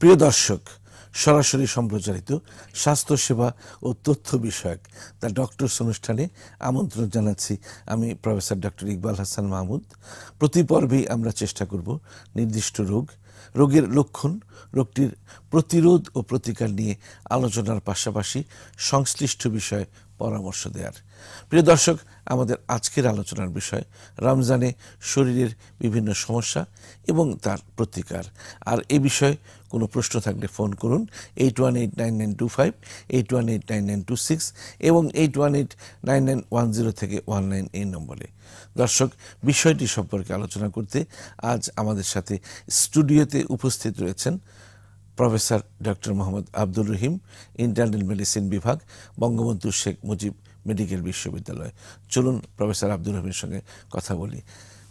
প্রিয় দর্শক সরাসরি সম্প্রচারিত স্বাস্থ্যসেবা ও তথ্য বিষয়ক দ্য ডক্টরস অনুষ্ঠানে আমন্ত্রণ জানাচ্ছি আমি প্রফেসর ডক্টর ইকবাল হাসান মাহমুদ প্রতি পর্বেই আমরা চেষ্টা করব নির্দিষ্ট রোগ রোগের লক্ষণ রোগটির প্রতিরোধ ও প্রতিকার নিয়ে আলোচনার পাশাপাশি সংশ্লিষ্ট বিষয়ে পরামর্শ দেওয়ার প্রিয় দর্শক আমাদের আজকের আলোচনার বিষয় রমজানে শরীরের বিভিন্ন সমস্যা এবং তার প্রতিকার আর এ বিষয়ে কোনো প্রশ্ন থাকলে ফোন করুন eight one eight nine nine two five eight one eight nine nine two six এবং eight one eight nine nine one zero থেকে ওয়ান নাইন এই নম্বরে দর্শক বিষয়টি সম্পর্কে আলোচনা করতে আজ আমাদের সাথে স্টুডিওতে উপস্থিত রয়েছেন professor doctor Mohammad Abdur Rahim internal medicine বিভাগ বঙ্গবন্ধু শেখ মুজিব মেডিকেল বিশ্ববিদ্যালয় চলুন প্রফেসর আব্দুর রহিমের সঙ্গে কথা বলি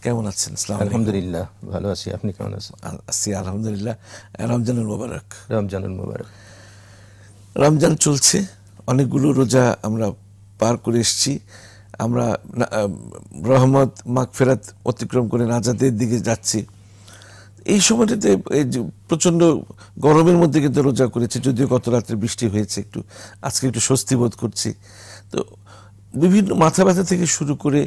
কেমন আছেন আলহামদুলিল্লাহ ভালো আছি আপনি কেমন আছেন আছি আলহামদুলিল্লাহ রমজানুল মোবারক রমজানুল মোবারক রমজান চলছে অনেকগুলো রোজা আমরা পার করে এসছি আমরা রহমত মাগফেরাত অতিক্রম করে রাজাদের দিকে যাচ্ছি এই সময়টাতে এই যে প্রচণ্ড গরমের মধ্যে কিন্তু রোজা করেছে যদিও গত রাত্রে বৃষ্টি হয়েছে একটু আজকে একটু স্বস্তি বোধ করছি তো বিভিন্ন মাথা ব্যথা থেকে শুরু করে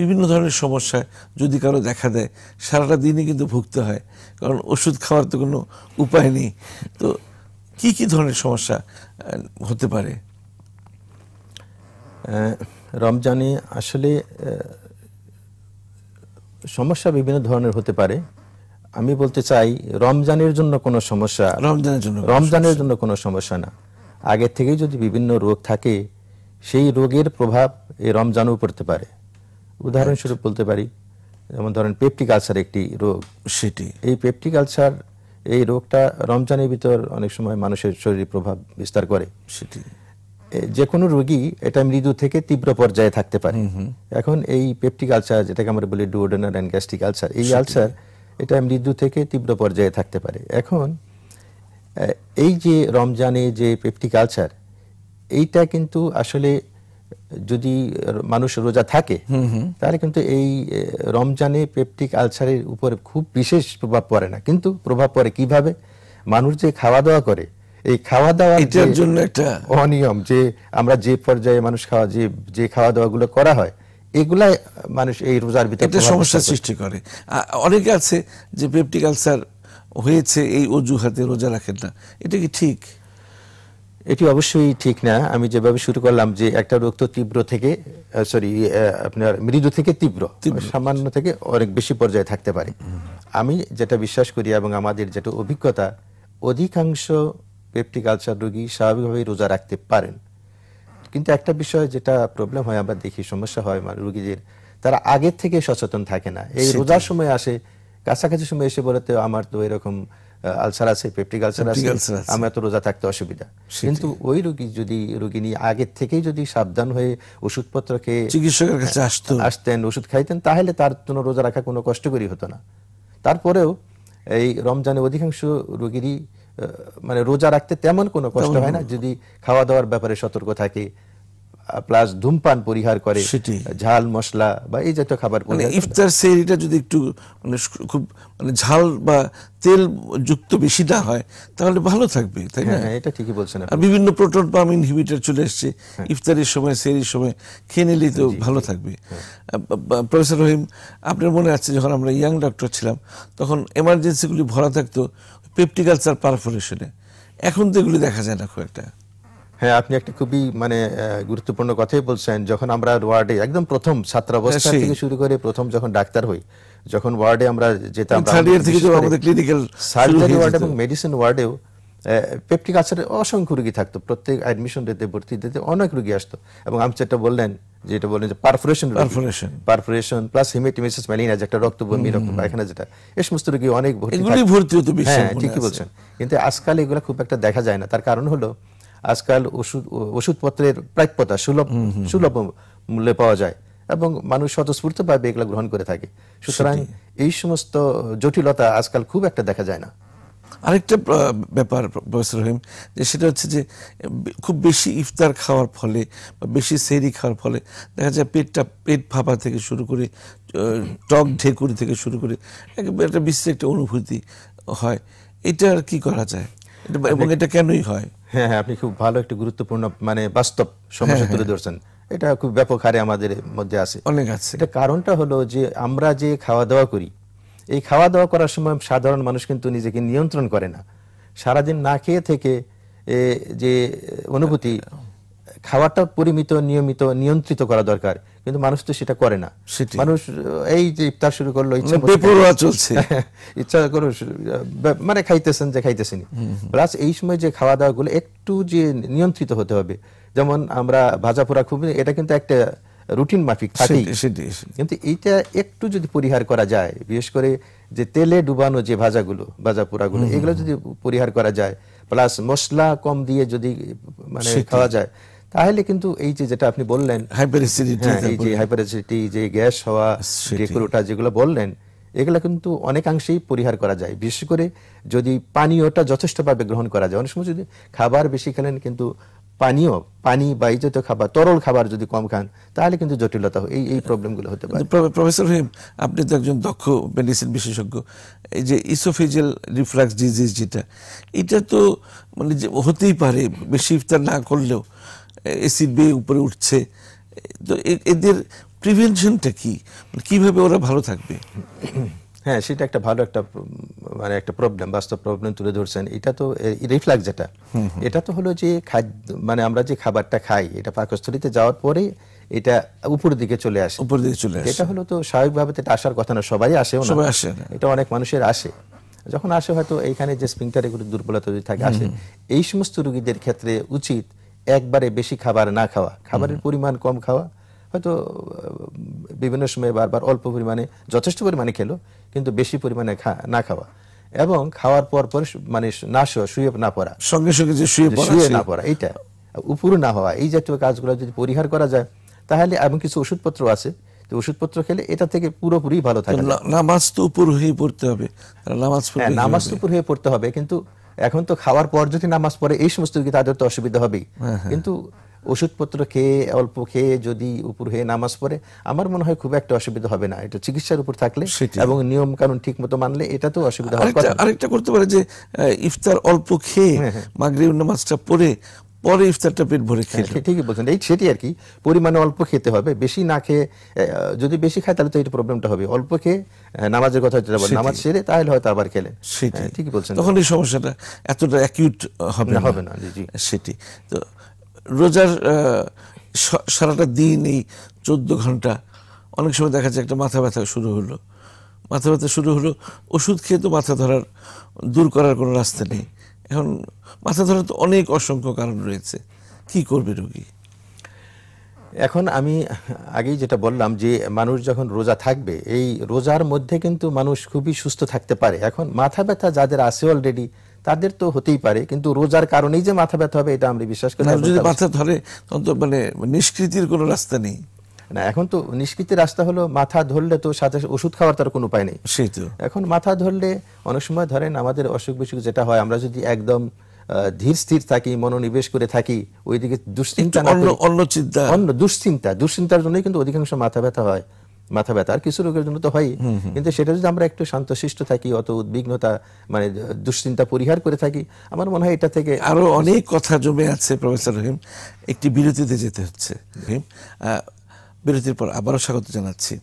বিভিন্ন ধরনের সমস্যা যদি কারো দেখা দেয় সারাটা দিনই কিন্তু ভুগতে হয় কারণ ওষুধ খাওয়ার তো কোনো উপায় নেই তো কি কি ধরনের সমস্যা হতে পারে রমজানে আসলে সমস্যা বিভিন্ন ধরনের হতে পারে আমি বলতে চাই রমজানের জন্য কোনো সমস্যা রমজানের জন্য রমজানের জন্য কোনো সমস্যা না আগে থেকেই যদি বিভিন্ন রোগ থাকে সেই রোগের প্রভাব এই রমজানও পড়তে পারে উদাহরণস্বরূপ বলতে পারি যেমন ধরেন পেপটিক আলসার একটি রোগ সেটি এই পেপটিক আলসার এই রোগটা রমজানের ভিতর অনেক সময় মানুষের শরীরে প্রভাব বিস্তার করে সেটি যে কোনো রোগী এটা মৃদু থেকে তীব্র পর্যায়ে থাকতে পারে এখন এই পেপটিক আলসার যেটাকে আমরা বলি ডুওডেনার অ্যান্ড গ্যাস্ট্রিক আলসার এই আলসার এটা মৃদু থেকে তীব্র পর্যায়ে থাকতে পারে এখন এই যে রমজানে যে পেপটিক আলসার এইটা কিন্তু আসলে যদি মানুষ রোজা থাকে তাহলে কিন্তু এই রমজানে পেপটিক আলসারের উপরে খুব বিশেষ প্রভাব পড়ে না কিন্তু প্রভাব পড়ে কিভাবে মানুষ যে খাওয়া দাওয়া করে এই খাওয়া দাওয়া জন্য একটা অনিয়ম যে আমরা যে পর্যায়ে মানুষ খাওয়া যে যে খাওয়া দাওয়াগুলো করা হয় এগুলাই মানুষ এই রোজার ভিতরে সমস্যা সৃষ্টি করে অনেকে আছে যে পেপটিক আলসার হয়েছে এই অজুহাতে রোজা রাখেন না এটা কি ঠিক এটি অবশ্যই ঠিক না আমি যেভাবে শুরু করলাম যে একটা রোগ তীব্র থেকে সরি আপনার মৃদু থেকে তীব্র সামান্য থেকে অনেক বেশি পর্যায়ে থাকতে পারে আমি যেটা বিশ্বাস করি এবং আমাদের যেটা অভিজ্ঞতা অধিকাংশ পেপটিক আলসার রোগী স্বাভাবিকভাবেই রোজা রাখতে পারেন কিন্তু একটা বিষয় যেটা প্রবলেম হয় আমরা দেখি সমস্যা হয় মানে রুগীদের তারা আগের থেকে সচেতন থাকে না এই রোজার সময় আসে কাছাকাছি সময় এসে বলতে আমার তো এরকম আলসার আছে পেপটিক আলসার আছে আমি এত রোজা থাকতে অসুবিধা কিন্তু ওই রোগী যদি রোগী নিয়ে আগের থেকেই যদি সাবধান হয়ে ওষুধপত্র খেয়ে চিকিৎসকের কাছে হ্যাঁ, আসতো আসতেন ওষুধ খাইতেন তাহলে তার জন্য রোজা রাখা কোনো কষ্টকরই হতো না তারপরেও এই রমজানে অধিকাংশ রোগীরই মানে রোজা রাখতে তেমন কোনো কষ্ট হয় না যদি খাওয়া দাওয়ার ব্যাপারে সতর্ক থাকে প্লাস ধূমপান পরিহার করে সেটি ঝাল মশলা বা এই জাতীয় খাবার মানে ইফতার সেহরিটা যদি একটু মানে খুব মানে ঝাল বা তেল যুক্ত বেশি না হয় তাহলে ভালো থাকবে তাই না হ্যাঁ, হ্যাঁ, এটা ঠিকই বলছেন আর বিভিন্ন প্রোটন পাম ইনহিবিটার চলে এসছে হ্যাঁ। ইফতারের সময় সেরির সময় খেয়ে নিলেই তো ভালো থাকবে প্রফেসর রহিম আপনার মনে আছে যখন আমরা ইয়াং ডক্টর ছিলাম তখন এমার্জেন্সিগুলি ভরা থাকতো পেপটিকালচার পারফরেশনে এখন তো এগুলি দেখা যায় না খুব একটা হ্যাঁ আপনি একটা খুবই মানে গুরুত্বপূর্ণ কথাই বলছেন যখন আমরা ওয়ার্ডে একদম প্রথম ছাত্রাবস্থা হ্যাঁ, থেকে শুরু করে প্রথম যখন ডাক্তার হই যখন ওয়ার্ডে আমরা যেতাম আমাদের ক্লিনিক্যাল সার্জারি ওয়ার্ড এবং মেডিসিন ওয়ার্ডেও পেপটিক আলসারের অসংখ্য রুগী থাকতো প্রত্যেক অ্যাডমিশন দিতে ভর্তি দিতে অনেক রুগী আসতো এবং আমি যেটা বললেন যেটা বললেন যে perforation perforation perforation plus haematemesis melaena যেটা বমি রক্ত পায়খানা যেটা এই সমস্ত রোগী অনেক ভর্তি ভর্তি হতো হ্যাঁ ঠিকই বলছেন কিন্তু আজকাল এগুলো খুব একটা দেখা যায় না তার কারণ হলো আজকাল ওষুধ ওষুধপত্রের প্রাপ্যতা সুলভ সুলভ মূল্যে পাওয়া যায় এবং মানুষ স্বতঃস্ফূর্তভাবে এগুলো গ্রহণ করে থাকে সুতরাং এই সমস্ত জটিলতা আজকাল খুব একটা দেখা যায় না আরেকটা ব্যাপার প্রফেসর রহিম যে সেটা হচ্ছে যে খুব বেশি ইফতার খাওয়ার ফলে বা বেশি সেরি খাওয়ার ফলে দেখা যায় পেটটা পেট ফাঁপা থেকে শুরু করে টক ঢেকুরি থেকে শুরু করে একটা বিশেষ একটা অনুভূতি হয় এটা আর কি করা যায় এবং এটা কেনই হয় হ্যাঁ হ্যাঁ আপনি খুব ভালো একটা গুরুত্বপূর্ণ মানে বাস্তব সমস্যা হ্যাঁ, তুলে হ্যাঁ। ধরছেন এটা খুব ব্যাপক হারে আমাদের মধ্যে আছে অনেক আছে এটা কারণটা হলো যে আমরা যে খাওয়া দাওয়া করি এই খাওয়া দাওয়া করার সময় সাধারণ মানুষ কিন্তু নিজেকে নিয়ন্ত্রণ করে না সারাদিন না খেয়ে থেকে যে অনুভূতি খাওয়াটা পরিমিত নিয়মিত নিয়ন্ত্রিত করা দরকার কিন্তু মানুষ তো সেটা করে না মানুষ এই যে ইফতার শুরু করলো ইচ্ছা চলছে ইচ্ছা করে মানে খাইতেছেন যে খাইতেছেনি প্লাস এই সময় যে খাওয়া দাওয়া গুলো একটু যে নিয়ন্ত্রিত হতে হবে যেমন আমরা ভাজা পোড়া খুব এটা কিন্তু একটা রুটিন মাফিক কিন্তু এইটা একটু যদি পরিহার করা যায় বিশেষ করে যে তেলে ডুবানো যে ভাজাগুলো ভাজা পোড়াগুলো এগুলো যদি পরিহার করা যায় প্লাস মশলা কম দিয়ে যদি মানে খাওয়া যায় তাহলে কিন্তু এই যে যেটা আপনি বললেন হ্যাঁ, যে গ্যাস হওয়া যেগুলো বললেন এগুলো কিন্তু অনেকাংশেই পরিহার করা যায় বিশেষ করে যদি পানীয়টা যথেষ্টভাবে গ্রহণ করা যায় অনেক সময় যদি খাবার বেশি খেলেন কিন্তু পানীয় পানি বা এই জাতীয় খাবার তরল খাবার যদি কম খান তাহলে কিন্তু জটিলতা এই এই প্রবলেমগুলো হতে পারে প্রফেসর হিম আপনি তো একজন দক্ষ মেডিসিন বিশেষজ্ঞ এই যে ইসোফেজিয়াল রিফ্লাক্স ডিজিজ যেটা এটা তো মানে হতেই পারে বেশি ইফতার না করলেও এসি বেয়ে উপরে উঠছে তো এদের প্রিভেনশনটা কি মানে কিভাবে ওরা ভালো থাকবে হ্যাঁ সেটা একটা ভালো একটা মানে একটা প্রবলেম বাস্তব প্রবলেম তুলে ধরছেন এটা তো রিফ্লাক্স যেটা এটা তো হলো যে খাদ্য মানে আমরা যে খাবারটা খাই এটা পাকস্থলিতে যাওয়ার পরে এটা উপরের দিকে চলে আসে উপরের দিকে চলে আসে এটা হলো তো স্বাভাবিকভাবে এটা আসার কথা না সবাই আসে সবাই আসে এটা অনেক মানুষের আসে যখন আসে হয়তো এইখানে যে স্পিংটার এগুলো দুর্বলতা যদি থাকে আসে এই সমস্ত রুগীদের ক্ষেত্রে উচিত একবারে বেশি খাবার না খাওয়া খাবারের পরিমাণ কম খাওয়া হয়তো বিভিন্ন সময়ে বারবার অল্প পরিমাণে যথেষ্ট পরিমাণে খেলো কিন্তু বেশি পরিমাণে না খাওয়া এবং খাওয়ার পর পর মানে না শুয়ে না পড়া সঙ্গে সঙ্গে যে শুয়ে শুয়ে না পড়া এইটা উপরু না হওয়া এই জাতীয় কাজগুলো যদি পরিহার করা যায় তাহলে এবং কিছু ওষুধপত্র আছে ওষুধপত্র খেলে এটা থেকে পুরোপুরি ভালো থাকে নামাজ তো উপর হয়ে পড়তে হবে নামাজ হ্যাঁ, নামাজ তো উপর হয়ে পড়তে হবে কিন্তু এখন তো খাওয়ার পর যদি নামাজ পড়ে এই সমস্ত কি তাদের তো অসুবিধা হবেই হ্যাঁ, হ্যাঁ। কিন্তু ওষুধপত্র খেয়ে অল্প খেয়ে যদি উপর হয়ে নামাজ পড়ে আমার মনে হয় খুব একটা অসুবিধা হবে না এটা চিকিৎসার উপর থাকলে এবং নিয়ম কানুন ঠিক মতো মানলে এটা তো অসুবিধা হবে আরেকটা করতে পারে যে ইফতার অল্প খেয়ে হ্যাঁ, মাগরিব নামাজটা পড়ে পরে ইফতারটা পেট ভরে হ্যাঁ, খেলে ঠিকই বলছেন এই সেটি আর কি পরিমাণে অল্প খেতে হবে বেশি না খেয়ে যদি বেশি খায় তাহলে তো এই প্রবলেমটা হবে অল্প খেয়ে নামাজের কথা যেটা বলেন নামাজ সেরে তাহলে হয়তো আবার খেলে সেটি হ্যাঁ, ঠিকই বলছেন তখন এই সমস্যাটা এতটা অ্যাকিউট হবে না হবে না জি সেটি তো রোজার সারাটা দিন এই চোদ্দ ঘন্টা অনেক সময় দেখা যায় একটা মাথা ব্যথা শুরু হলো মাথা ব্যথা শুরু হলো ওষুধ খেয়ে তো মাথা ধরার দূর করার কোনো রাস্তা নেই এখন মাথা ধরার তো অনেক অসংখ্য কারণ রয়েছে কি করবে রোগী এখন আমি আগেই যেটা বললাম যে মানুষ যখন রোজা থাকবে এই রোজার মধ্যে কিন্তু মানুষ খুবই সুস্থ থাকতে পারে এখন মাথা ব্যথা যাদের আছে অলরেডি তাদের তো হতেই পারে কিন্তু রোজার কারণেই যে মাথা ব্যথা হবে এটা আমরা বিশ্বাস করি যদি মাথা ধরে তখন তো মানে নিষ্কৃতির কোনো রাস্তা নেই না এখন তো নিষ্কৃতির রাস্তা হলো মাথা ধরলে তো সাথে ওষুধ খাওয়ার তার কোনো উপায় নেই সেই তো এখন মাথা ধরলে অনেক সময় ধরেন আমাদের অসুখ বিসুখ যেটা হয় আমরা যদি একদম ধীর স্থির থাকি মনোনিবেশ করে থাকি ওইদিকে দুশ্চিন্তা অন্য চিন্তা অন্য দুশ্চিন্তা দুশ্চিন্তার জন্যই কিন্তু অধিকাংশ মাথা ব্যথা হয় মাথা ব্যথা আর কিছু রোগের জন্য তো হয় কিন্তু সেটা যদি আমরা একটু শান্তশিষ্ট থাকি অত উদ্বিগ্নতা মানে দুশ্চিন্তা পরিহার করে থাকি আমার মনে হয় এটা থেকে আরো অনেক কথা জমে আছে প্রফেসর রহিম একটি বিরতিতে যেতে হচ্ছে রহিম বিরতির পর আবারও স্বাগত জানাচ্ছি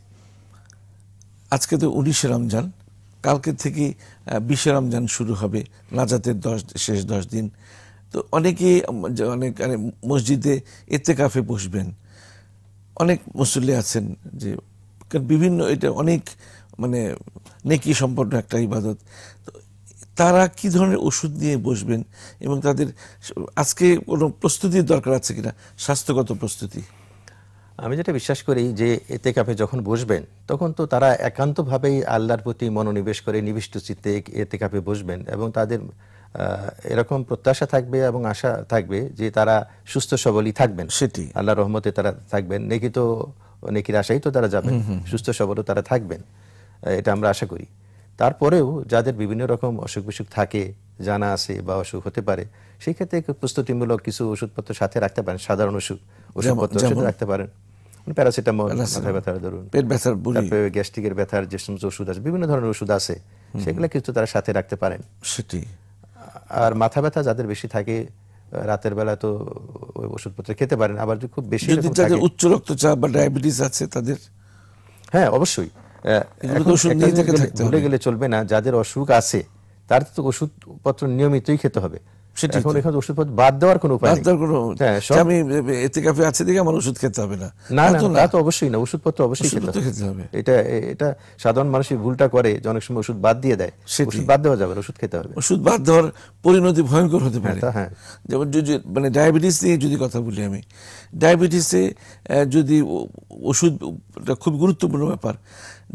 আজকে তো উনিশে রমজান কালকে থেকে বিশে রমজান শুরু হবে নাজাতের দশ শেষ দশ দিন তো অনেকে অনেক মানে মসজিদে এতে কাফে বসবেন অনেক মুসল্লি আছেন যে বিভিন্ন এটা অনেক মানে নেকি সম্পন্ন একটা ইবাদত তো তারা কি ধরনের ওষুধ নিয়ে বসবেন এবং তাদের আজকে কোনো প্রস্তুতির দরকার আছে কিনা স্বাস্থ্যগত প্রস্তুতি আমি যেটা বিশ্বাস করি যে এতে কাপে যখন বসবেন তখন তো তারা একান্তভাবেই আল্লাহর প্রতি মনোনিবেশ করে নিবিষ্ট চিত্তে এতে কাপে বসবেন এবং তাদের এরকম প্রত্যাশা থাকবে এবং আশা থাকবে যে তারা সুস্থ সবলই থাকবেন সেটি আল্লাহ রহমতে তারা থাকবেন নেকি তো নেকির আশাই তো তারা যাবেন সুস্থ সবলও তারা থাকবেন এটা আমরা আশা করি তারপরেও যাদের বিভিন্ন রকম অসুখ বিসুখ থাকে জানা আছে বা অসুখ হতে পারে সেই ক্ষেত্রে প্রস্তুতিমূলক কিছু ওষুধপত্র সাথে রাখতে পারেন সাধারণ ওষুধ ওষুধপত্র রাখতে পারেন মানে ওষুধ যাদের বেশি থাকে রাতের বেলা তো ওষুধপত্র খেতে পারেন আবার খুব বেশি উচ্চ রক্তচাপ বা ডায়াবেটিস আছে তাদের হ্যাঁ অবশ্যই ভুলে গেলে চলবে না যাদের অসুখ আছে তার তো ওষুধপত্র নিয়মিতই খেতে হবে হ্যাঁ, ওষুধ পরিণতি ভয়ঙ্কর হতে পারে হ্যাঁ। যেমন যদি মানে ডায়াবেটিস নিয়ে যদি কথা বলি আমি ডায়াবেটিসে যদি ওষুধ খুব গুরুত্বপূর্ণ ব্যাপার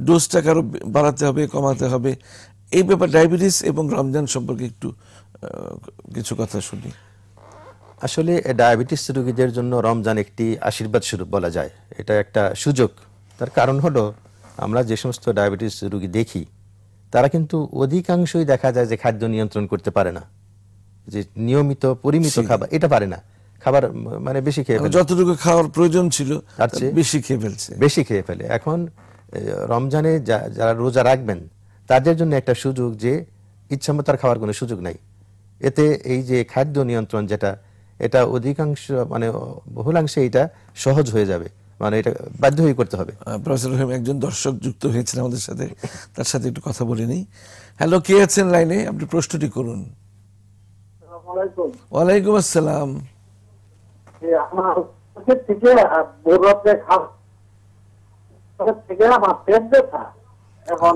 ডোজটাকে আরও বাড়াতে হবে কমাতে হবে এই ব্যাপার ডায়াবেটিস এবং রমজান সম্পর্কে একটু কিছু কথা শুনি আসলে ডায়াবেটিস রোগীদের জন্য রমজান একটি আশীর্বাদ স্বরূপ বলা যায় এটা একটা সুযোগ তার কারণ হলো আমরা যে সমস্ত ডায়াবেটিস রোগী দেখি তারা কিন্তু অধিকাংশই দেখা যায় যে খাদ্য নিয়ন্ত্রণ করতে পারে না যে নিয়মিত পরিমিত খাবার এটা পারে না খাবার মানে বেশি খেয়ে ফেলে যতটুকু খাওয়ার প্রয়োজন ছিল তার চেয়ে বেশি খেয়ে ফেলছে বেশি খেয়ে ফেলে এখন রমজানে যারা রোজা রাখবেন তাদের জন্য একটা সুযোগ যে মতো খাওয়ার কোনো সুযোগ নাই এতে এই যে খাদ্য নিয়ন্ত্রণ যেটা এটা অধিকাংশ মানে বহুলাংশে এটা সহজ হয়ে যাবে মানে এটা বাধ্য হয়ে করতে হবে প্রফেসর একজন দর্শক যুক্ত হয়েছেন আমাদের সাথে তার সাথে একটু কথা বলে নিই হ্যালো কে আছেন লাইনে আপনি প্রশ্নটি করুন ওয়ালাইকুম আসসালাম এখন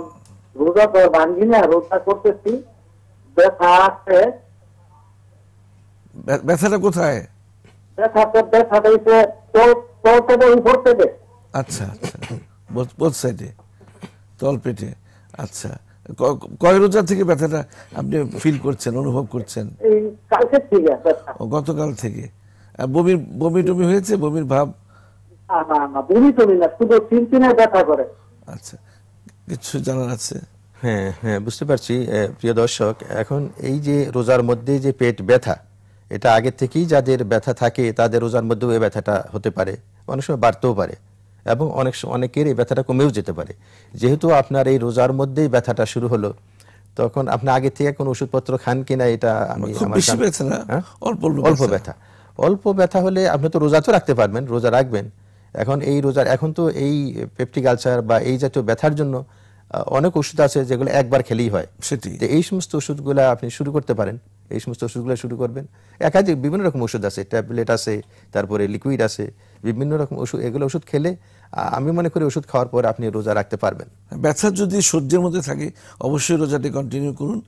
রোজা তো ভাঙ্গি না রোজা করতেছি ব্যথা আছে ব্যথাটা কোথায় তলপেটে আচ্ছা আচ্ছা বোথ সাইডে তলপেটে আচ্ছা কয় রোজা থেকে ব্যথাটা আপনি ফিল করছেন অনুভব করছেন গতকাল থেকে বমি বমি টমি হয়েছে বমির ভাব আচ্ছা কিছু জানার আছে হ্যাঁ হ্যাঁ বুঝতে পারছি প্রিয় দর্শক এখন এই যে রোজার মধ্যে যে পেট ব্যথা এটা আগে থেকেই যাদের ব্যথা থাকে তাদের রোজার মধ্যেও এই ব্যথাটা হতে পারে অনেক সময় বাড়তেও পারে এবং অনেক অনেকের এই ব্যথাটা কমেও যেতে পারে যেহেতু আপনার এই রোজার মধ্যেই ব্যথাটা শুরু হলো তখন আপনি আগে থেকে কোনো ওষুধপত্র খান কিনা এটা আমি হ্যাঁ? অল্প ব্যথা অল্প ব্যথা হলে আপনি তো রোজা তো রাখতে পারবেন রোজা রাখবেন এখন এই রোজার এখন তো এই পেপটিক আলসার বা এই জাতীয় ব্যথার জন্য অনেক ওষুধ আছে যেগুলো একবার খেলেই হয় সেটি এই সমস্ত ওষুধগুলো আপনি শুরু করতে পারেন এই সমস্ত ওষুধগুলো শুরু করবেন একাধিক বিভিন্ন রকম ওষুধ আছে ট্যাবলেট আছে তারপরে লিকুইড আছে বিভিন্ন রকম ওষুধ এগুলো ওষুধ খেলে আমি মনে করি ওষুধ খাওয়ার পর আপনি রোজা রাখতে পারবেন ব্যথা যদি সহ্যের মধ্যে থাকে অবশ্যই রোজাটি কন্টিনিউ করুন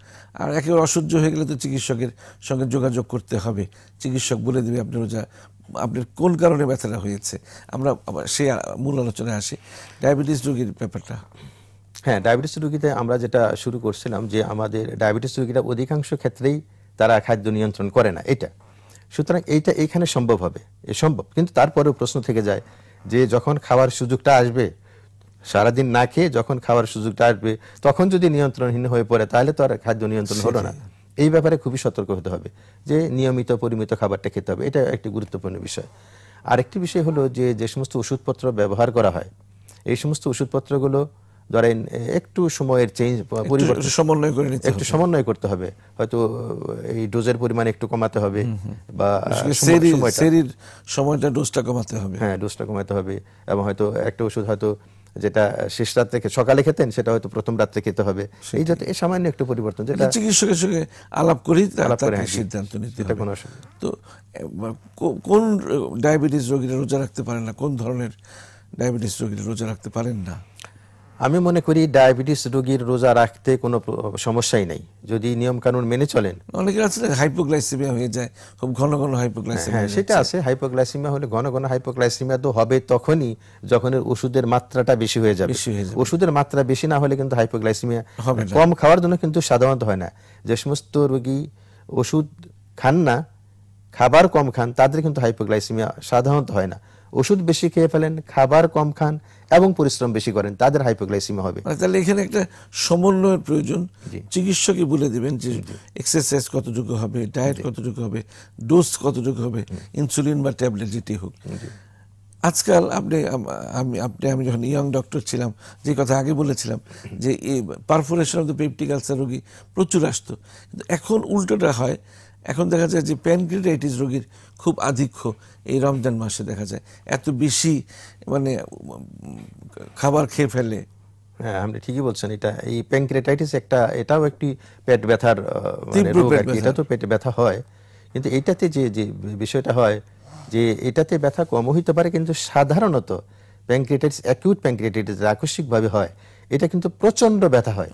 আর একেবারে অসহ্য হয়ে গেলে তো চিকিৎসকের সঙ্গে যোগাযোগ করতে হবে চিকিৎসক বলে দেবে আপনি রোজা আপনার কোন কারণে ব্যথাটা হয়েছে আমরা সে মূল আলোচনায় আসি ডায়াবেটিস রোগীর ব্যাপারটা হ্যাঁ ডায়াবেটিস রোগীতে আমরা যেটা শুরু করছিলাম যে আমাদের ডায়াবেটিস রোগীরা অধিকাংশ ক্ষেত্রেই তারা খাদ্য নিয়ন্ত্রণ করে না এটা সুতরাং এইটা এইখানে সম্ভব হবে এ সম্ভব কিন্তু তারপরেও প্রশ্ন থেকে যায় যে যখন খাওয়ার সুযোগটা আসবে সারাদিন না খেয়ে যখন খাওয়ার সুযোগটা আসবে তখন যদি নিয়ন্ত্রণহীন হয়ে পড়ে তাহলে তো আর খাদ্য নিয়ন্ত্রণ হলো না এই ব্যাপারে খুবই সতর্ক হতে হবে যে নিয়মিত পরিমিত খাবারটা খেতে হবে এটা একটি গুরুত্বপূর্ণ বিষয় আরেকটি বিষয় হলো যে যে সমস্ত ওষুধপত্র ব্যবহার করা হয় এই সমস্ত ওষুধপত্রগুলো ধরেন একটু সময়ের চেঞ্জ পরিবর্তন সমন্বয় করে নিতে একটু সমন্বয় করতে হবে হয়তো এই ডোজের পরিমাণ একটু কমাতে হবে বা শরীর সময়টা ডোজটা কমাতে হবে হ্যাঁ ডোজটা কমাতে হবে এবং হয়তো একটা ওষুধ হয়তো যেটা শেষ রাত থেকে সকালে খেতেন সেটা হয়তো প্রথম রাত্রে খেতে হবে এই যাতে সামান্য একটু পরিবর্তন যেটা চিকিৎসকের সঙ্গে আলাপ করেই সিদ্ধান্ত নিতে হবে কোনো তো কোন ডায়াবেটিস রোগীরা রোজা রাখতে পারেন না কোন ধরনের ডায়াবেটিস রোগীরা রোজা রাখতে পারেন না আমি মনে করি ডায়াবেটিস রোগীর রোজা রাখতে কোনো সমস্যাই নাই যদি নিয়ম কানুন মেনে চলেন অনেকের আছে হয়ে যায় খুব ঘন ঘন হাইপোগ্লাইসেমিয়া হ্যাঁ সেটা আছে হলে ঘন ঘন তো হবে তখনই যখন ওষুধের মাত্রাটা বেশি হয়ে যাবে ওষুধের মাত্রা বেশি না হলে কিন্তু হাইপোগ্লাইসিমিয়া কম খাওয়ার জন্য কিন্তু সাধারণত হয় না যে সমস্ত রোগী ওষুধ খান না খাবার কম খান তাদের কিন্তু হাইপোগ্লাইসিমিয়া সাধারণত হয় না ওষুধ বেশি খেয়ে ফেলেন খাবার কম খান এবং পরিশ্রম বেশি করেন তাদের হাইপোগ্লাইসিমা হবে মানে তাহলে এখানে একটা সমন্বয়ের প্রয়োজন চিকিৎসকই বলে দিবেন যে এক্সারসাইজ কতটুকু হবে ডায়েট কতটুকু হবে ডোজ কতটুকু হবে ইনসুলিন বা ট্যাবলেট যেটি হোক আজকাল আপনি আমি আপনি আমি যখন ইয়ং ডক্টর ছিলাম যে কথা আগে বলেছিলাম যে perforation of the peptic ulcer রোগী প্রচুর আসতো কিন্তু এখন উল্টোটা হয় এখন দেখা যায় যে প্যানক্রিটাইটিস রোগীর খুব আধিক্য এই রমজান মাসে দেখা যায় এত বেশি মানে খাবার খেয়ে ফেলে হ্যাঁ আপনি ঠিকই বলছেন এটা এই প্যানক্রিটাইটিস একটা এটাও একটি পেট ব্যথার মানে এটা তো পেটে ব্যথা হয় কিন্তু এটাতে যে যে বিষয়টা হয় যে এটাতে ব্যথা কম হইতে পারে কিন্তু সাধারণত প্যানক্রিটাইটিস অ্যাকিউট প্যানক্রিটাইটিস আকস্মিকভাবে হয় এটা কিন্তু প্রচন্ড ব্যথা হয়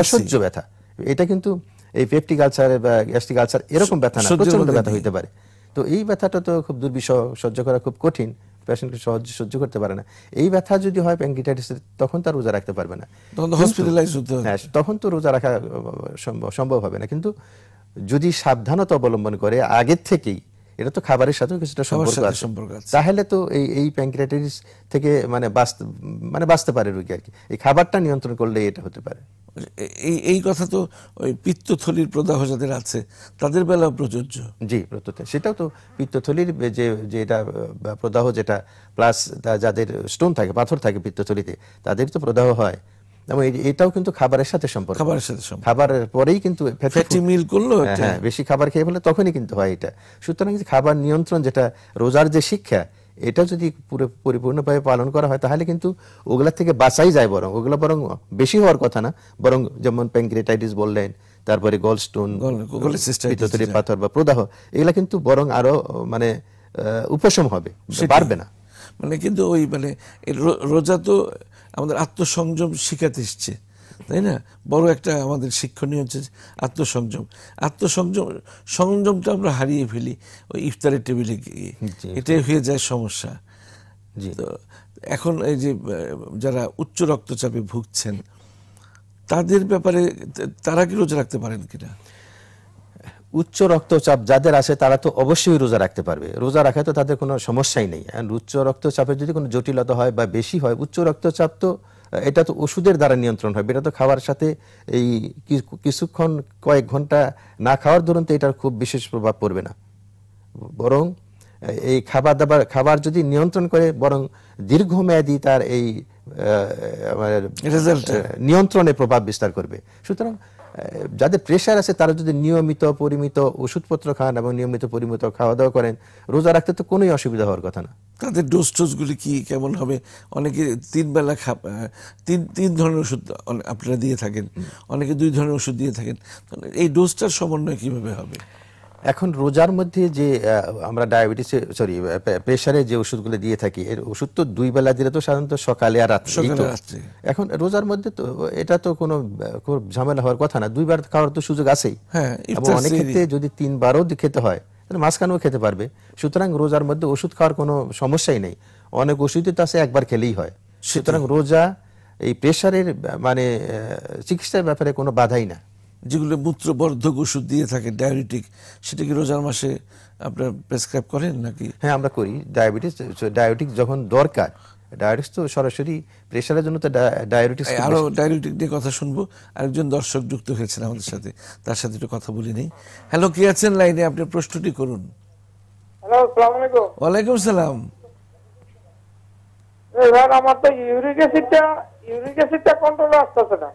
অসহ্য ব্যথা এটা কিন্তু এই পেপটিক আলসার বা গ্যাস্ট্রিক আলসার এরকম ব্যথা না প্রচন্ড ব্যথা হইতে পারে তো এই ব্যথাটা তো খুব দুর্বিষহ সহ্য করা খুব কঠিন পেশেন্টকে সহজে সহ্য করতে পারে না এই ব্যথা যদি হয় প্যাঙ্কিটাইটিস তখন তার রোজা রাখতে পারবে না তখন হসপিটালাইজ হতে হ্যাঁ তখন তো রোজা রাখা সম্ভব হবে না কিন্তু যদি সাবধানতা অবলম্বন করে আগের থেকেই এটা তো খাবারের সাথেও কিছুটা সম্পর্ক আছে তাহলে তো এই এই প্যাঙ্ক্রিয়াটাইটিস থেকে মানে বাঁচতে মানে বাঁচতে পারে রোগী আর কি এই খাবারটা নিয়ন্ত্রণ করলে এটা হতে পারে এই এই কথা তো ওই পিত্তথলির প্রদাহ যাদের আছে তাদের বেলা প্রযোজ্য জি প্রত্যেক সেটাও তো পিত্তথলির যে যেটা প্রদাহ যেটা প্লাস যাদের স্টোন থাকে পাথর থাকে পিত্তথলিতে তাদের তো প্রদাহ হয় এবং এটাও কিন্তু খাবারের সাথে সম্পর্ক খাবারের সাথে খাবারের পরেই কিন্তু ফ্যাটি মিল করলো হ্যাঁ, হ্যাঁ বেশি খাবার খেয়ে ফেলে তখনই কিন্তু হয় এটা সুতরাং খাবার নিয়ন্ত্রণ যেটা রোজার যে শিক্ষা এটা যদি পুরো পরিপূর্ণভাবে পালন করা হয় তাহলে কিন্তু ওগুলা থেকে বাঁচাই যায় বরং ওগুলো বরং বেশি হওয়ার কথা না বরং যেমন প্যাঙ্ক্রেটাইটিস বললেন তারপরে গলস্টোন পাথর বা প্রদাহ এগুলা কিন্তু বরং আরো মানে উপশম হবে পারবে না মানে কিন্তু ওই মানে রোজা তো আমাদের আত্মসংযম শিখাতে এসছে তাই না বড় একটা আমাদের শিক্ষণীয় হচ্ছে আত্মসংযম আত্মসংযম সংযমটা আমরা হারিয়ে ফেলি ওই ইফতারের টেবিলে গিয়ে এটাই হয়ে যায় সমস্যা তো এখন এই যে যারা উচ্চ রক্তচাপে ভুগছেন তাদের ব্যাপারে তারা কি রোজা রাখতে পারেন কিনা উচ্চ রক্তচাপ যাদের আছে তারা তো অবশ্যই রোজা রাখতে পারবে রোজা রাখা তো তাদের কোনো সমস্যাই নেই উচ্চ রক্তচাপের যদি কোনো জটিলতা হয় বা বেশি হয় উচ্চ রক্তচাপ তো এটা তো ওষুধের দ্বারা নিয়ন্ত্রণ হবে এটা তো খাওয়ার সাথে এই কিছুক্ষণ কয়েক ঘন্টা না খাওয়ার ধরুন তো এটার খুব বিশেষ প্রভাব পড়বে না বরং এই খাবার দাবার খাবার যদি নিয়ন্ত্রণ করে বরং দীর্ঘমেয়াদী তার এই নিয়ন্ত্রণে প্রভাব বিস্তার করবে সুতরাং যাদের প্রেশার আছে তারা যদি নিয়মিত পরিমিত ওষুধপত্র খান এবং নিয়মিত পরিমিত খাওয়া দাওয়া করেন রোজা রাখতে তো কোনোই অসুবিধা হওয়ার কথা না তাদের ডোজ টোজগুলি কি কেমন হবে অনেকে তিন বেলা তিন তিন ধরনের ওষুধ আপনারা দিয়ে থাকেন অনেকে দুই ধরনের ওষুধ দিয়ে থাকেন এই ডোজটার সমন্বয় কিভাবে হবে এখন রোজার মধ্যে যে আমরা ডায়াবেটিস সরি প্রেশারে যে ওষুধগুলো দিয়ে থাকি এর ওষুধ তো দুই বেলা দিলে তো সাধারণত সকালে আর রাত্রে এখন রোজার মধ্যে তো এটা তো কোনো ঝামেলা হওয়ার কথা না দুইবার খাওয়ার তো সুযোগ আছেই হ্যাঁ অনেক ক্ষেত্রে যদি তিনবারও খেতে হয় তাহলে মাঝখানেও খেতে পারবে সুতরাং রোজার মধ্যে ওষুধ খাওয়ার কোনো সমস্যাই নেই অনেক ওষুধই তো আছে একবার খেলেই হয় সুতরাং রোজা এই প্রেশারের মানে চিকিৎসার ব্যাপারে কোনো বাধাই না যেগুলো মূত্রবর্ধক ওষুধ দিয়ে থাকে ডায়াবেটিক সেটা কি রোজার মাসে আপনার প্রেসক্রাইব করেন নাকি হ্যাঁ আমরা করি ডায়াবেটিস ডায়াবেটিক যখন দরকার ডায়াবেটিস তো সরাসরি প্রেশারের জন্য তো ডায়াবেটিস আরও ডায়াবেটিক নিয়ে কথা শুনবো আরেকজন দর্শক যুক্ত হয়েছেন আমাদের সাথে তার সাথে একটু কথা বলি নেই হ্যালো কে আছেন লাইনে আপনি প্রশ্নটি করুন ওয়ালাইকুম সালাম আমার তো ইউরিক অ্যাসিডটা ইউরিক অ্যাসিডটা কন্ট্রোলে আসছে না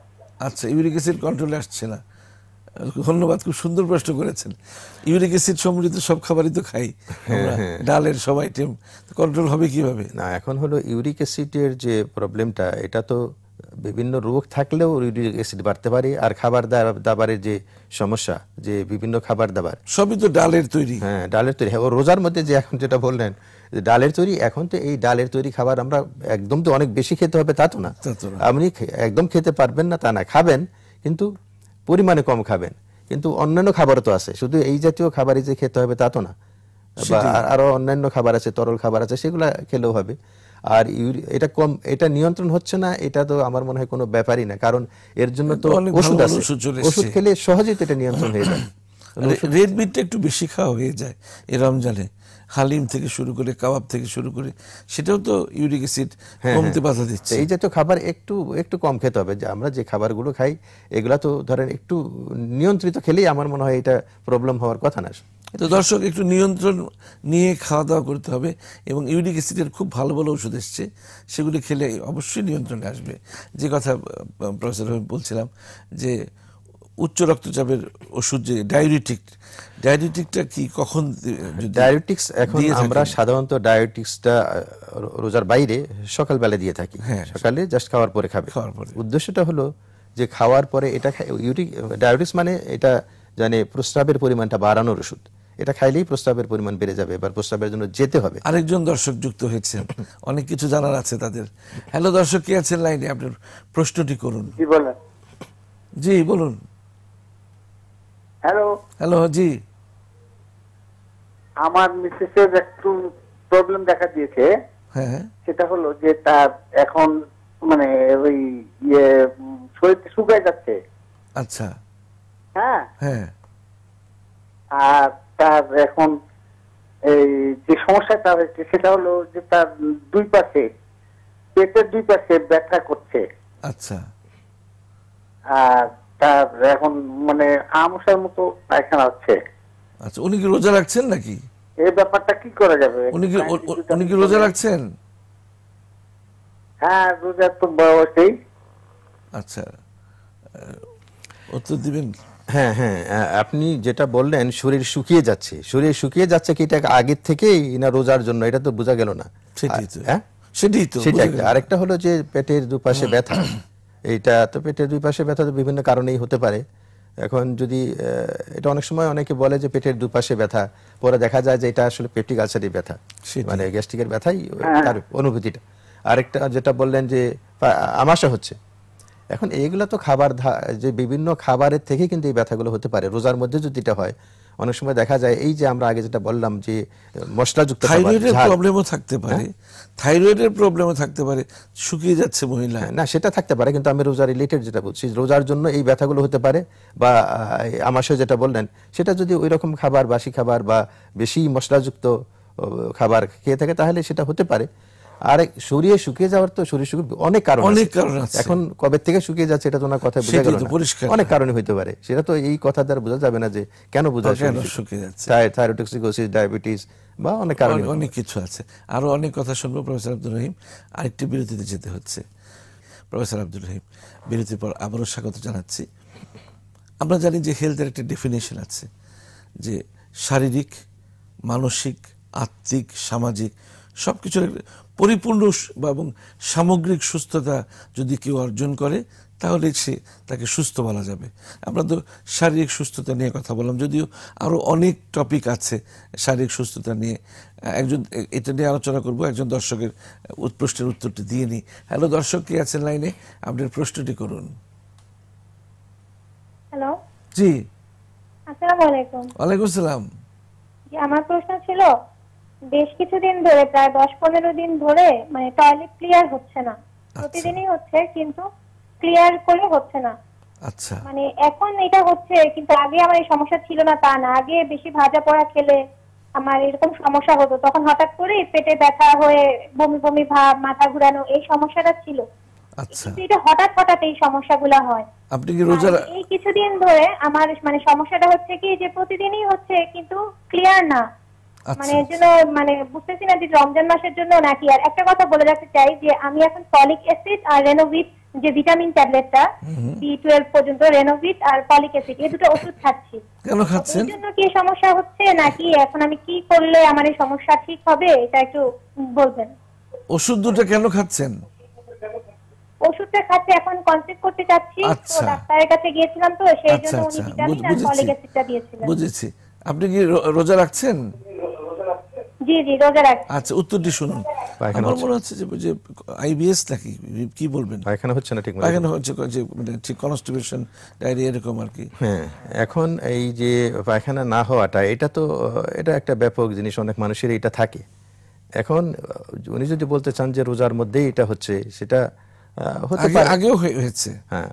আচ্ছা ইউরিক অ্যাসিড কন্ট্রোলে আসছে না ধন্যবাদ খুব সুন্দর প্রশ্ন করেছেন ইউরিক অ্যাসিড সমৃদ্ধ সব খাবারই তো খাই হ্যাঁ, হ্যাঁ। ডালের সব আইটেম কন্ট্রোল হবে কিভাবে না এখন হলো ইউরিক অ্যাসিডের যে প্রবলেমটা এটা তো বিভিন্ন রোগ থাকলেও ইউরিক অ্যাসিড বাড়তে পারে আর খাবার দাবারের যে সমস্যা যে বিভিন্ন খাবার দাবার সবই তো ডালের তৈরি হ্যাঁ ডালের তৈরি ও রোজার মধ্যে যে এখন যেটা বললেন যে ডালের তৈরি এখন তো এই ডালের তৈরি খাবার আমরা একদম তো অনেক বেশি খেতে হবে তা তো না আপনি একদম খেতে পারবেন না তা না খাবেন কিন্তু পরিমাণে কম খাবেন কিন্তু অন্যান্য খাবার তো আছে শুধু এই জাতীয় খাবারই যে খেতে হবে তা তো না আরো অন্যান্য খাবার আছে তরল খাবার আছে সেগুলো খেলেও হবে আর এটা কম এটা নিয়ন্ত্রণ হচ্ছে না এটা তো আমার মনে হয় কোনো ব্যাপারই না কারণ এর জন্য তো ওষুধ আছে ওষুধ খেলে সহজেই তো এটা নিয়ন্ত্রণ হয়ে যায় রেড মিটটা একটু বেশি খাওয়া হয়ে যায় এই রমজানে হালিম থেকে শুরু করে কাবাব থেকে শুরু করে সেটাও তো ইউরিক অ্যাসিড হ্যাঁ, কমতে হ্যাঁ। বাধা দিচ্ছে এই জাতীয় খাবার একটু একটু কম খেতে হবে যে আমরা যে খাবারগুলো খাই এগুলা তো ধরেন একটু নিয়ন্ত্রিত খেলেই আমার মনে হয় এটা প্রবলেম হওয়ার কথা না তো দর্শক একটু নিয়ন্ত্রণ নিয়ে খাওয়া দাওয়া করতে হবে এবং ইউরিক অ্যাসিডের খুব ভালো ভালো ওষুধ এসছে সেগুলি খেলে অবশ্যই নিয়ন্ত্রণে আসবে যে কথা প্রফেসর বলছিলাম যে উচ্চ রক্তচাপের ওষুধ যে ডায়াবেটিক ডায়াবেটিকটা কি কখন ডায়াবেটিক্স এখন আমরা সাধারণত ডায়াবেটিক্সটা রোজার বাইরে সকালবেলা দিয়ে থাকি হ্যাঁ। সকালে জাস্ট খাওয়ার পরে খাবে খাওয়ার পরে উদ্দেশ্যটা হলো যে খাওয়ার পরে এটা ইউরিক ডায়াবেটিক্স মানে এটা জানে প্রস্রাবের পরিমাণটা বাড়ানোর ওষুধ এটা খাইলেই প্রস্তাবের পরিমাণ বেড়ে যাবে এবার প্রস্তাবের জন্য যেতে হবে আরেকজন দর্শক যুক্ত হয়েছে অনেক কিছু জানার আছে তাদের হ্যালো দর্শক কি আছেন লাইনে আপনার প্রশ্নটি করুন জি বলেন জি বলুন হ্যালো হ্যালো জি আমার মিসেসের একটু প্রবলেম দেখা দিয়েছে হ্যাঁ, হ্যাঁ। সেটা হলো যে তার এখন মানে ওই ইয়ে শরীরটা শুকায় যাচ্ছে আচ্ছা হ্যাঁ হ্যাঁ আর তার এখন এই যে সমস্যাটা হয়েছে সেটা হলো যে তার দুই পাশে পেটের দুই পাশে ব্যথা করছে আচ্ছা আর তার এখন মানে আমসের মতো পায়খানা হচ্ছে আচ্ছা উনি কি রোজা রাখছেন নাকি এই ব্যাপারটা কি করা যাবে উনি কি উনি কি রোজা রাখছেন হ্যাঁ রোজা তো আচ্ছা উত্তর দিবেন হ্যাঁ হ্যাঁ আপনি যেটা বললেন শরীর শুকিয়ে যাচ্ছে শরীর শুকিয়ে যাচ্ছে কি এটা আগের থেকেই না রোজার জন্য এটা তো বোঝা গেল না সেটাই তো হ্যাঁ? সেটাই তো আরেকটা হলো যে পেটের দুপাশে ব্যথা এইটা তো পেটের দুই পাশে ব্যথা তো বিভিন্ন কারণেই হতে পারে এখন যদি এটা অনেক সময় অনেকে বলে যে পেটের দুই পাশে ব্যথা পরে দেখা যায় যে এটা আসলে পেপটিক আলসারই ব্যথা মানে গ্যাস্ট্রিকের ব্যথাই হ্যাঁ। তার অনুভূতিটা আরেকটা যেটা বললেন যে আমাশা হচ্ছে এখন এইগুলো তো খাবার যে বিভিন্ন খাবারের থেকে কিন্তু এই ব্যথাগুলো হতে পারে রোজার মধ্যে যদি এটা হয় অনেক সময় দেখা যায় এই যে আমরা আগে যেটা বললাম যে মশলাযুক্ত থাইরয়েডের প্রবলেমও থাকতে হ্যাঁ? পারে থাইরয়েডের প্রবলেমও থাকতে পারে শুকিয়ে যাচ্ছে মহিলা হ্যাঁ, না সেটা থাকতে পারে কিন্তু আমি রোজা রিলেটেড যেটা বলছি রোজার জন্য এই ব্যথাগুলো হতে পারে বা আমার সাথে যেটা বললেন সেটা যদি ওই রকম খাবার বাসি খাবার বা বেশি মশলাযুক্ত খাবার খেয়ে থাকে তাহলে সেটা হতে পারে আর শরীরে শুকিয়ে যাওয়ার শরীর অনেক থেকে শুকিয়ে যাচ্ছে সেটা তো এই কথা বোঝা যাবে না যে কেন বা অনেক অনেক কিছু আছে আরো অনেক কথা শুনবো বিরতিতে যেতে হচ্ছে প্রফেসর রহিম বিরতির পর আবারও জানাচ্ছি আমরা জানি যে হেলথের আছে যে শারীরিক মানসিক আত্মিক সামাজিক সব কিছুর পরিপূর্ণ এবং সামগ্রিক সুস্থতা যদি কেউ অর্জন করে তাহলে সে তাকে সুস্থ বলা যাবে আমরা তো শারীরিক সুস্থতা নিয়ে কথা বললাম যদিও আরও অনেক টপিক আছে শারীরিক সুস্থতা নিয়ে একজন এটা নিয়ে আলোচনা করব একজন দর্শকের প্রশ্নের উত্তরটি দিয়ে নিই হ্যালো দর্শক কে আছেন লাইনে আপনার প্রশ্নটি করুন হ্যালো জি আসসালামু আলাইকুম ওয়ালাইকুম আসসালাম আমার প্রশ্ন ছিল বেশ কিছুদিন ধরে প্রায় দশ পনেরো দিন ধরে মানে টয়লেট ক্লিয়ার হচ্ছে না আচ্ছা। প্রতিদিনই হচ্ছে কিন্তু ক্লিয়ার করে হচ্ছে না আচ্ছা মানে এখন এটা হচ্ছে কিন্তু আগে আমার এই সমস্যা ছিল না তা না আগে বেশি ভাজা পোড়া খেলে আমার এরকম সমস্যা হতো তখন হঠাৎ করে পেটে ব্যথা হয়ে বমি বমি ভাব মাথা ঘুরানো এই সমস্যাটা ছিল আচ্ছা এটা হঠাৎ হঠাৎ এই সমস্যাগুলো হয় আপনি কি রোজা এই কিছুদিন ধরে আমার মানে সমস্যাটা হচ্ছে কি যে প্রতিদিনই হচ্ছে কিন্তু ক্লিয়ার না আচ্ছা। মানে এর জন্য মানে বুঝতেছি না যে রমজান মাসের জন্য নাকি আর একটা কথা বলে রাখতে চাই যে আমি এখন ফলিক অ্যাসিড আর রেনোভিট যে ভিটামিন ট্যাবলেটটা বি টুয়েলভ পর্যন্ত রেনোভিট আর ফলিক অ্যাসিড এই দুটো ওষুধ খাচ্ছি কেন খাচ্ছেন জন্য কি সমস্যা হচ্ছে নাকি এখন আমি কি করলে আমার এই সমস্যা ঠিক হবে এটা একটু বলবেন ওষুধ দুটো কেন খাচ্ছেন ওষুধটা খাচ্ছি এখন কনসেপ্ট করতে চাচ্ছি তো আচ্ছা। ডাক্তারের কাছে গিয়েছিলাম তো সেই আচ্ছা, জন্য উনি ভিটামিন আর ফলিক অ্যাসিডটা দিয়েছিলেন বুঝেছি আপনি কি রোজা রাখছেন আচ্ছা, মানে হ্যাঁ এখন এই যে পায়খানা না হওয়াটা এটা তো এটা একটা ব্যাপক জিনিস অনেক মানুষের এটা থাকে এখন উনি যদি বলতে চান যে রোজার মধ্যেই এটা হচ্ছে সেটা আগেও হয়েছে হ্যাঁ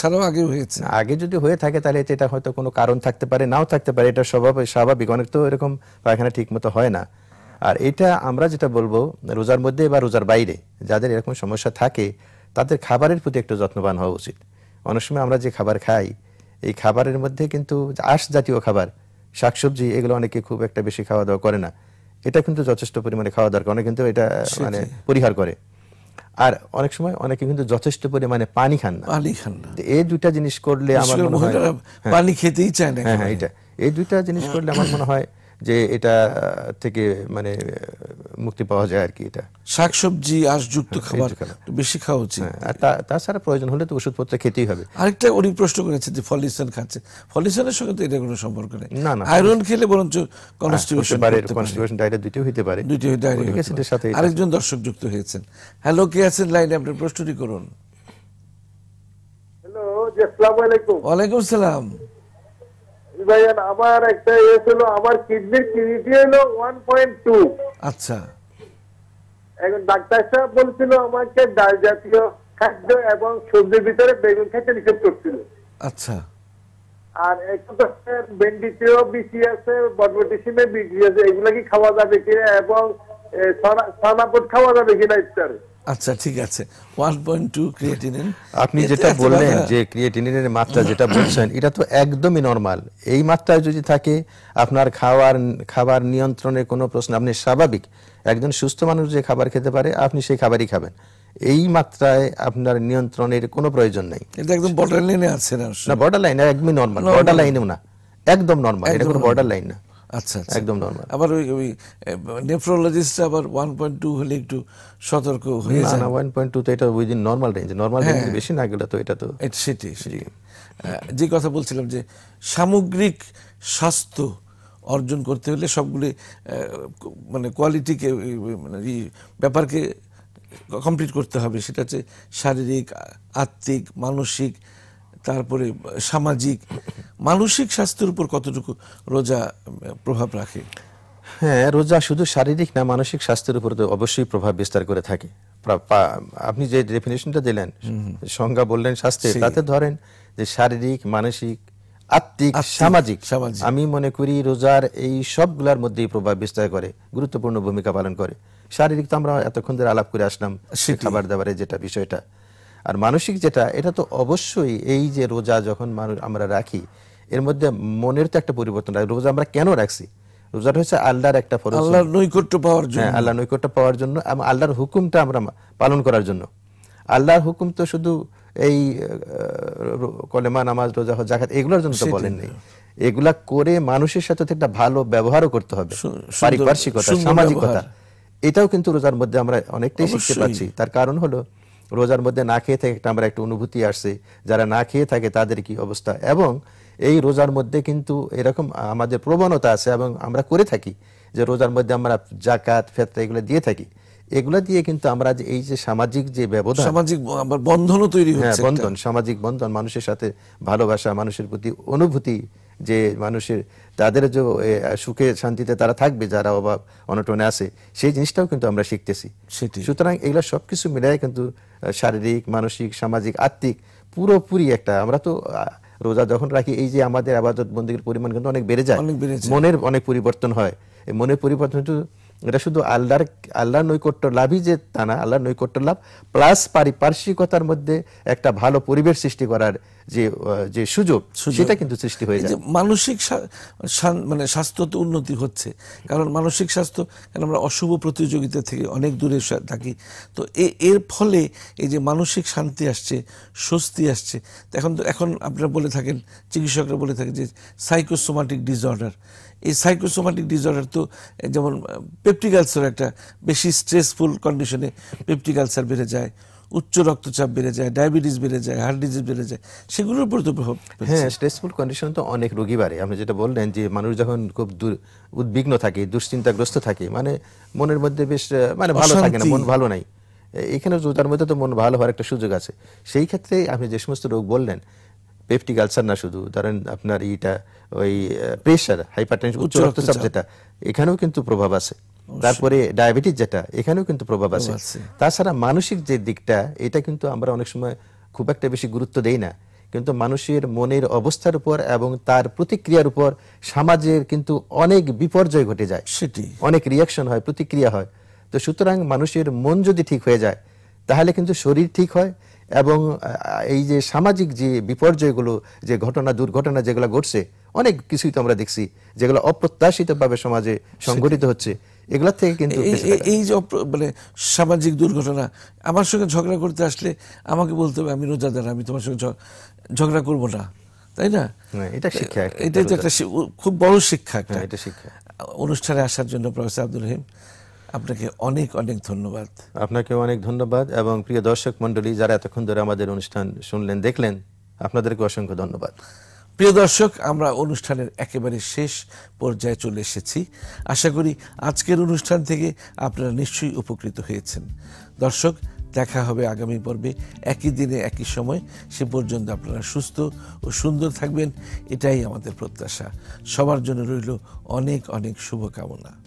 ছাড়াও আগে হয়েছে আগে যদি হয়ে থাকে তাহলে এটা হয়তো কোনো কারণ থাকতে পারে নাও থাকতে পারে এটা স্বভাব স্বাভাবিক অনেক তো এরকম পায়খানা ঠিক মতো হয় না আর এটা আমরা যেটা বলবো রোজার মধ্যে বা রোজার বাইরে যাদের এরকম সমস্যা থাকে তাদের খাবারের প্রতি একটু যত্নবান হওয়া উচিত অনেক সময় আমরা যে খাবার খাই এই খাবারের মধ্যে কিন্তু আঁশ জাতীয় খাবার শাকসবজি এগুলো অনেকে খুব একটা বেশি খাওয়া দাওয়া করে না এটা কিন্তু যথেষ্ট পরিমাণে খাওয়া দরকার অনেক কিন্তু এটা মানে পরিহার করে আর অনেক সময় অনেকে কিন্তু যথেষ্ট পরিমাণে পানি খান না পানি খান না এই দুটা জিনিস করলে আমার মনে হয় হ্যাঁ। পানি খেতেই চায় না হ্যাঁ, হ্যাঁ এটা এই দুইটা জিনিস করলে আমার মনে হয় যে এটা থেকে মানে মুক্তি পাওয়া যায় আর কি এটা শাকসবজি আশযুক্ত হ্যাঁ, খাবার বেশি খাওয়া উচিত হ্যাঁ, আর তাছাড়া প্রয়োজন হলে তো ওষুধপত্র খেতেই হবে আরেকটা উনি প্রশ্ন করেছে যে ফলিসন খাচ্ছে ফলিসনের সঙ্গে তো এটা কোনো সম্পর্ক নেই না না আয়রন খেলে বরঞ্চ কনস্টিটিউশন পারে কনস্টিটিউশন ডায়রিয়া দুটোই হতে পারে দুটোই হতে পারে সাথে আরেকজন দর্শক যুক্ত হয়েছেন হ্যালো কে আছেন লাইনে আপনি প্রশ্নটি করুন হ্যালো আসসালামু আলাইকুম ওয়া আলাইকুম আসসালাম ভাইয়ান আমার একটা ইয়ে ছিল আমার কিডনির কিডনি হলো ওয়ান পয়েন্ট টু আচ্ছা এখন ডাক্তার সাহেব বলছিল আমাকে ডাল জাতীয় খাদ্য এবং সবজির ভিতরে বেগুন খেতে নিষেধ করছিল আচ্ছা আর একটু তো ভেন্ডিতেও বিচি আছে বরবটি সিমে বিচি আছে এগুলা কি খাওয়া যাবে কিনা এবং সানাপুট খাওয়া যাবে কিনা ইফতারে আচ্ছা ঠিক আছে 1.2 ক্রিয়েটিনিন আপনি যেটা বললেন যে ক্রিয়েটিনিনের মাত্রা যেটা বলছেন এটা তো একদমই নরমাল এই মাত্রায় যদি থাকে আপনার খাওয়ার খাবার নিয়ন্ত্রণের কোনো প্রশ্ন আপনি স্বাভাবিক একজন সুস্থ মানুষ যে খাবার খেতে পারে আপনি সেই খাবারই খাবেন এই মাত্রায় আপনার নিয়ন্ত্রণের কোনো প্রয়োজন নেই এটা একদম বর্ডার লাইনে আছে না বর্ডার লাইন একদমই নরমাল বর্ডার লাইনেও না একদম নরমাল এটা কোনো বর্ডার লাইন না আচ্ছা, আচ্ছা একদম নর্মাল আবার ওই ওই নেফ্রোলজিস্ট আবার ওয়ান পয়েন্ট টু হলে একটু সতর্ক হয়ে যায় না ওয়ান পয়েন্ট টু তো এটা within normal range normal range বেশি না গেলে তো এটা তো সেটি সেটি যে কথা বলছিলাম যে সামগ্রিক স্বাস্থ্য অর্জন করতে হলে সবগুলি মানে কোয়ালিটিকে মানে ব্যাপারকে কমপ্লিট করতে হবে সেটা হচ্ছে শারীরিক আত্মিক মানসিক তারপরে সামাজিক মানসিক স্বাস্থ্যের উপর কতটুকু রোজা প্রভাব রাখে হ্যাঁ রোজা শুধু শারীরিক না মানসিক স্বাস্থ্যের উপর তো অবশ্যই প্রভাব বিস্তার করে থাকে আপনি যে ডেফিনেশনটা দিলেন সংজ্ঞা বললেন স্বাস্থ্যের তাতে ধরেন যে শারীরিক মানসিক আত্মিক সামাজিক আমি মনে করি রোজার এই সবগুলার মধ্যে প্রভাব বিস্তার করে গুরুত্বপূর্ণ ভূমিকা পালন করে শারীরিক তো আমরা এতক্ষণ ধরে আলাপ করে আসলাম খাবার দাবারের যেটা বিষয়টা আর মানসিক যেটা এটা তো অবশ্যই এই যে রোজা যখন মানুষ আমরা রাখি এর মধ্যে মনের তো একটা পরিবর্তন রোজা আমরা কেন রাখছি রোজাটা হচ্ছে আল্লাহর একটা ফরজ আল্লাহর নৈকট্য পাওয়ার হ্যাঁ, জন্য আল্লাহর নৈকট্য পাওয়ার জন্য এবং আল্লাহর হুকুমটা আমরা পালন করার জন্য আল্লাহর হুকুম তো শুধু এই কলেমা নামাজ রোজা জাকাত এগুলোর জন্য তো বলেন নাই এগুলা করে মানুষের সাথে একটা ভালো ব্যবহারও করতে হবে পারিপার্শ্বিকতা সামাজিকতা এটাও কিন্তু রোজার মধ্যে আমরা অনেকটাই শিখতে পারছি তার কারণ হলো রোজার মধ্যে না খেয়ে থাকে একটা আমার একটা অনুভূতি আসছে যারা না খেয়ে থাকে তাদের কি অবস্থা এবং এই রোজার মধ্যে কিন্তু এরকম আমাদের প্রবণতা আছে এবং আমরা করে থাকি যে রোজার মধ্যে আমরা জাকাত ফেতরা এগুলো দিয়ে থাকি এগুলা দিয়ে কিন্তু আমরা যে এই যে সামাজিক যে ব্যবধান সামাজিক বন্ধনও তৈরি হ্যাঁ, হচ্ছে বন্ধন সামাজিক বন্ধন মানুষের সাথে ভালোবাসা মানুষের প্রতি অনুভূতি যে মানুষের তাদের যে সুখে শান্তিতে তারা থাকবে যারা অভাব অনটনে আছে সেই জিনিসটাও কিন্তু আমরা শিখতেছি সুতরাং এগুলো সবকিছু মিলাই কিন্তু শারীরিক মানসিক সামাজিক আত্মিক পুরোপুরি একটা আমরা তো রোজা যখন রাখি এই যে আমাদের আবাদত বন্দীর পরিমাণ কিন্তু অনেক বেড়ে যায় মনের অনেক পরিবর্তন হয় মনের পরিবর্তন কিন্তু এটা শুধু আল্লাহর আল্লাহর নৈকট্য লাভই যে তা না আল্লাহর নৈকট্য লাভ প্লাস পারিপার্শ্বিকতার মধ্যে একটা ভালো পরিবেশ সৃষ্টি করার যে যে সুযোগ সেটা কিন্তু সৃষ্টি হয়ে যায় মানসিক মানে স্বাস্থ্য তো উন্নতি হচ্ছে কারণ মানসিক স্বাস্থ্য কারণ আমরা অশুভ প্রতিযোগিতা থেকে অনেক দূরে থাকি তো এর ফলে এই যে মানসিক শান্তি আসছে স্বস্তি আসছে এখন তো এখন আপনারা বলে থাকেন চিকিৎসকরা বলে থাকেন যে সাইকোসোমাটিক ডিসঅর্ডার এই সাইকোসোমাটিক ডিজর্ডার তো যেমন পেপটিক আলসার একটা বেশি স্ট্রেসফুল কন্ডিশনে পেপটিক আলসার বেড়ে যায় উচ্চ রক্তচাপ বেড়ে যায় ডায়াবেটিস বেড়ে যায় হার্ট ডিজিজ বেড়ে যায় সেগুলোর উপর তো প্রভাব হ্যাঁ স্ট্রেসফুল কন্ডিশন তো অনেক রোগী বাড়ে আপনি যেটা বললেন যে মানুষ যখন খুব উদ্বিগ্ন থাকে দুশ্চিন্তাগ্রস্ত থাকে মানে মনের মধ্যে বেশ মানে ভালো থাকে না মন ভালো নাই এখানে তার মধ্যে তো মন ভালো হওয়ার একটা সুযোগ আছে সেই ক্ষেত্রে আপনি যে সমস্ত রোগ বললেন পেপটিক আলসার না শুধু ধরেন আপনার ইটা ওই প্রেশার হাইপারটেনশন উচ্চ রক্তচাপ যেটা এখানেও কিন্তু প্রভাব আছে তারপরে ডায়াবেটিস যেটা এখানেও কিন্তু প্রভাব আছে তাছাড়া মানসিক যে দিকটা এটা কিন্তু আমরা অনেক সময় খুব একটা বেশি গুরুত্ব দেই না কিন্তু মানুষের মনের অবস্থার উপর এবং তার প্রতিক্রিয়ার উপর সমাজের কিন্তু অনেক বিপর্যয় ঘটে যায় সেটি অনেক রিয়াকশন হয় প্রতিক্রিয়া হয় তো সুতরাং মানুষের মন যদি ঠিক হয়ে যায় তাহলে কিন্তু শরীর ঠিক হয় এবং এই যে সামাজিক যে বিপর্যয়গুলো যে ঘটনা দুর্ঘটনা যেগুলো ঘটছে অনেক কিছুই তো আমরা দেখছি যেগুলো অপ্রত্যাশিতভাবে সমাজে সংঘটিত হচ্ছে এগুলা থেকে কিন্তু এই যে মানে সামাজিক দুর্ঘটনা আমার সঙ্গে ঝগড়া করতে আসলে আমাকে বলতে হবে আমি রোজাদার আমি তোমার সঙ্গে ঝগড়া করব না তাই না এটা শিক্ষা এটা একটা খুব বড় শিক্ষা একটা হ্যাঁ, শিক্ষা অনুষ্ঠানে আসার জন্য প্রফেসর আব্দুল রহিম আপনাকে অনেক অনেক ধন্যবাদ আপনাকে অনেক ধন্যবাদ এবং প্রিয় দর্শক মন্ডলী যারা এতক্ষণ ধরে আমাদের অনুষ্ঠান শুনলেন দেখলেন আপনাদেরকে অসংখ্য ধন্যবাদ প্রিয় দর্শক আমরা অনুষ্ঠানের একেবারে শেষ পর্যায়ে চলে এসেছি আশা করি আজকের অনুষ্ঠান থেকে আপনারা নিশ্চয়ই উপকৃত হয়েছেন দর্শক দেখা হবে আগামী পর্বে একই দিনে একই সময় সে পর্যন্ত আপনারা সুস্থ ও সুন্দর থাকবেন এটাই আমাদের প্রত্যাশা সবার জন্য রইল অনেক অনেক শুভকামনা